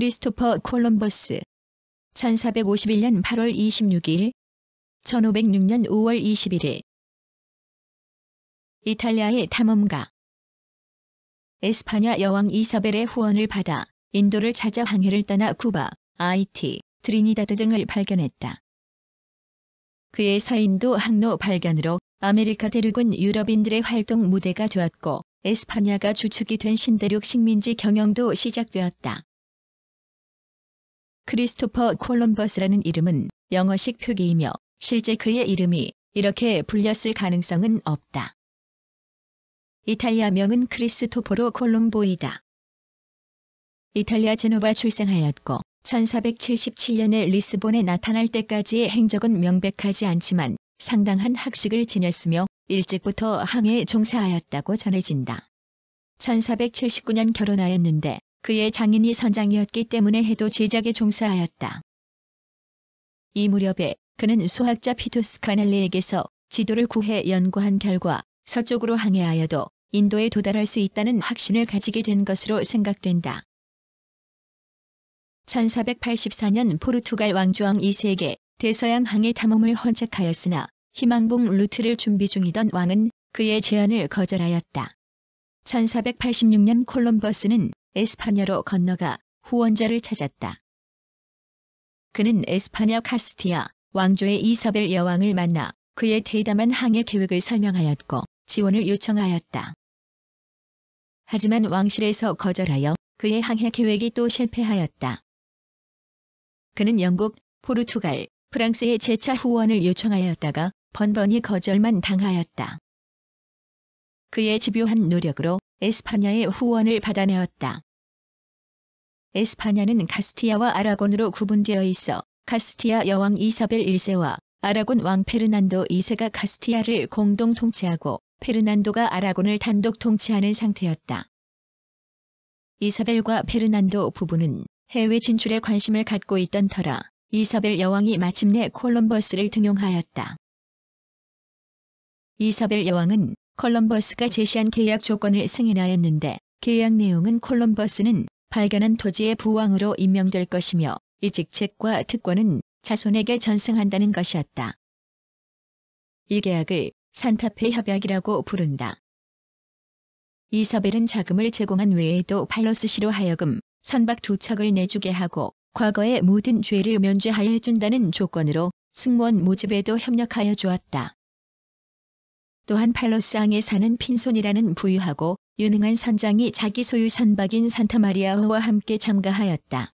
크리스토퍼 콜럼버스 1451년 8월 26일 1506년 5월 21일 이탈리아의 탐험가 에스파냐 여왕 이사벨의 후원을 받아 인도를 찾아 항해를 떠나 쿠바, 아이티, 드리니다드 등을 발견했다. 그의 서인도 항로 발견으로 아메리카 대륙은 유럽인들의 활동 무대가 되었고 에스파냐가 주축이 된 신대륙 식민지 경영도 시작되었다. 크리스토퍼 콜럼버스라는 이름은 영어식 표기이며 실제 그의 이름이 이렇게 불렸을 가능성은 없다. 이탈리아 명은 크리스토포로 콜롬보이다. 이탈리아 제노바 출생하였고 1477년에 리스본에 나타날 때까지의 행적은 명백하지 않지만 상당한 학식을 지녔으며 일찍부터 항해에 종사하였다고 전해진다. 1479년 결혼하였는데 그의 장인이 선장이었기 때문에 해도 제작에 종사하였다. 이 무렵에 그는 수학자 피투스 카넬리에게서 지도를 구해 연구한 결과 서쪽으로 항해하여도 인도에 도달할 수 있다는 확신을 가지게 된 것으로 생각된다. 1484년 포르투갈 왕조왕 2세에게 대서양 항해 탐험을 헌책하였으나 희망봉 루트를 준비 중이던 왕은 그의 제안을 거절하였다. 1486년 콜럼버스는 에스파냐로 건너가 후원자를 찾았다. 그는 에스파냐 카스티아 왕조의 이사벨 여왕을 만나 그의 대담한 항해 계획을 설명하였고 지원을 요청하였다. 하지만 왕실에서 거절하여 그의 항해 계획이 또 실패하였다. 그는 영국, 포르투갈, 프랑스의 재차 후원을 요청하였다가 번번이 거절만 당하였다. 그의 집요한 노력으로 에스파냐의 후원을 받아내었다. 에스파냐는 카스티아와 아라곤으로 구분되어 있어 카스티아 여왕 이사벨 1세와 아라곤 왕 페르난도 2세가 카스티아를 공동 통치하고 페르난도가 아라곤을 단독 통치하는 상태였다. 이사벨과 페르난도 부부는 해외 진출에 관심을 갖고 있던 터라 이사벨 여왕이 마침내 콜럼버스를 등용하였다. 이사벨 여왕은 콜럼버스가 제시한 계약 조건을 승인하였는데 계약 내용은 콜럼버스는 발견한 토지의 부왕으로 임명될 것이며 이 직책과 특권은 자손에게 전승한다는 것이었다. 이 계약을 산타페 협약이라고 부른다. 이사벨은 자금을 제공한 외에도 팔로스 시로 하여금 선박 두 척을 내주게 하고 과거의 모든 죄를 면죄하여 해준다는 조건으로 승무원 모집에도 협력하여 주었다. 또한 팔로스항에 사는 핀손이라는 부유하고 유능한 선장이 자기 소유 선박인 산타마리아호와 함께 참가하였다.